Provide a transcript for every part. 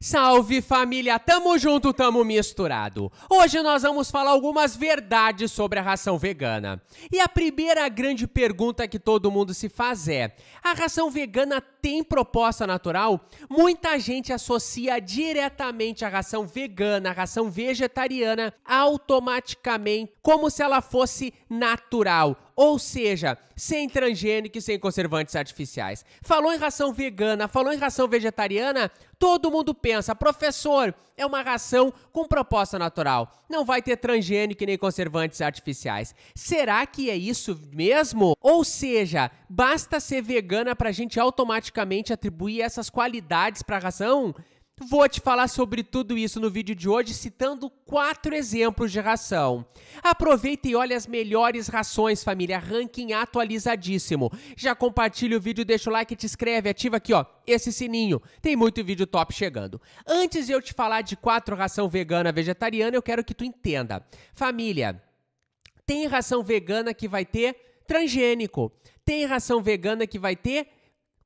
Salve família, tamo junto, tamo misturado. Hoje nós vamos falar algumas verdades sobre a ração vegana. E a primeira grande pergunta que todo mundo se faz é: a ração vegana tem proposta natural? Muita gente associa diretamente a ração vegana, a ração vegetariana, automaticamente, como se ela fosse natural ou seja, sem transgênicos, sem conservantes artificiais. Falou em ração vegana, falou em ração vegetariana, todo mundo pensa, professor, é uma ração com proposta natural. Não vai ter transgênico nem conservantes artificiais. Será que é isso mesmo? Ou seja, basta ser vegana para a gente automaticamente atribuir essas qualidades para a ração? Vou te falar sobre tudo isso no vídeo de hoje, citando quatro exemplos de ração. Aproveita e olha as melhores rações, família. Ranking atualizadíssimo. Já compartilha o vídeo, deixa o like, te inscreve, ativa aqui, ó, esse sininho. Tem muito vídeo top chegando. Antes de eu te falar de quatro ração vegana vegetariana, eu quero que tu entenda. Família, tem ração vegana que vai ter transgênico. Tem ração vegana que vai ter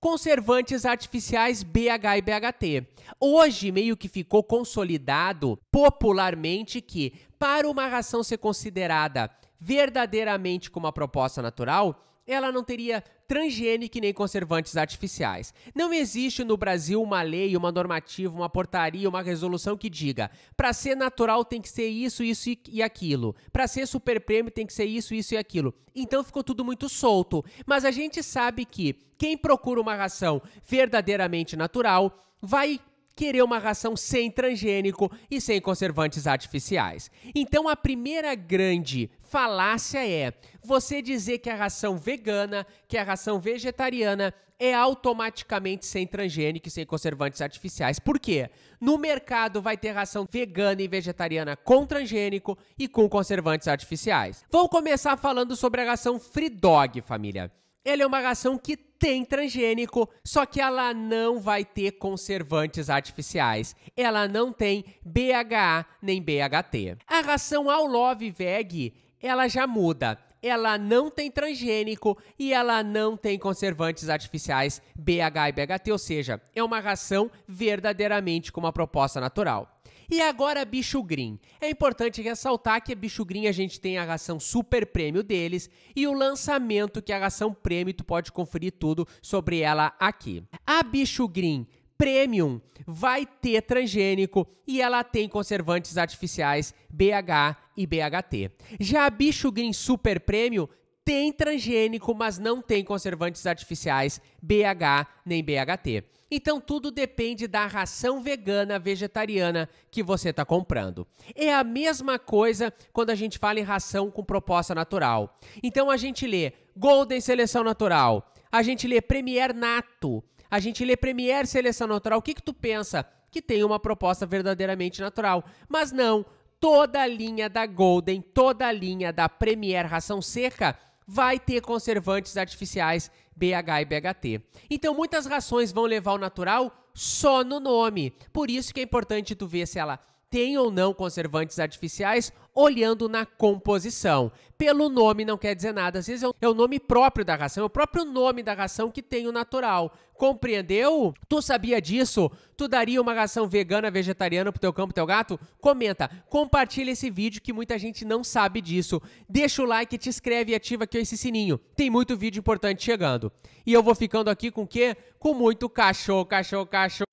conservantes artificiais BH e BHT. Hoje meio que ficou consolidado popularmente que para uma ração ser considerada verdadeiramente como uma proposta natural, ela não teria transgênico nem conservantes artificiais. Não existe no Brasil uma lei, uma normativa, uma portaria, uma resolução que diga: para ser natural tem que ser isso, isso e aquilo. Para ser super prêmio tem que ser isso, isso e aquilo. Então ficou tudo muito solto. Mas a gente sabe que quem procura uma ração verdadeiramente natural vai querer uma ração sem transgênico e sem conservantes artificiais. Então a primeira grande falácia é você dizer que a ração vegana, que a ração vegetariana é automaticamente sem transgênico e sem conservantes artificiais. Por quê? No mercado vai ter ração vegana e vegetariana com transgênico e com conservantes artificiais. Vou começar falando sobre a ração Free Dog, família. Ele é uma ração que tem transgênico, só que ela não vai ter conservantes artificiais. Ela não tem BHA nem BHT. A ração All Love Veg, ela já muda ela não tem transgênico e ela não tem conservantes artificiais BH e BHT, ou seja, é uma ração verdadeiramente com uma proposta natural. E agora Bicho Green. É importante ressaltar que a Bicho Green a gente tem a ração Super Prêmio deles e o lançamento que é a ração Prêmio, tu pode conferir tudo sobre ela aqui. A Bicho Green Premium vai ter transgênico e ela tem conservantes artificiais BH e BHT. Já a Bicho Green Super Prêmio tem transgênico, mas não tem conservantes artificiais BH nem BHT. Então tudo depende da ração vegana vegetariana que você está comprando. É a mesma coisa quando a gente fala em ração com proposta natural. Então a gente lê Golden Seleção Natural, a gente lê Premier Nato, a gente lê Premier Seleção Natural. O que, que tu pensa? Que tem uma proposta verdadeiramente natural. Mas não, toda a linha da Golden, toda a linha da Premier Ração Seca vai ter conservantes artificiais BH e BHT. Então muitas rações vão levar o natural só no nome. Por isso que é importante tu ver se ela tem ou não conservantes artificiais olhando na composição. Pelo nome não quer dizer nada, às vezes é, é o nome próprio da ração, é o próprio nome da ração que tem o natural. Compreendeu? Tu sabia disso? Tu daria uma ração vegana, vegetariana pro teu cão, teu gato? Comenta, compartilha esse vídeo que muita gente não sabe disso. Deixa o like, te inscreve e ativa aqui esse sininho. Tem muito vídeo importante chegando. E eu vou ficando aqui com o quê? Com muito cachorro, cachorro, cachorro.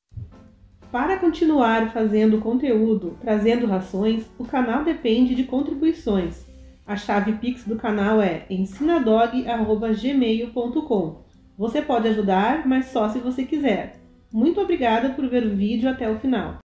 Para continuar fazendo conteúdo, trazendo rações, o canal depende de contribuições. A chave Pix do canal é ensinadog.gmail.com. Você pode ajudar, mas só se você quiser. Muito obrigada por ver o vídeo até o final.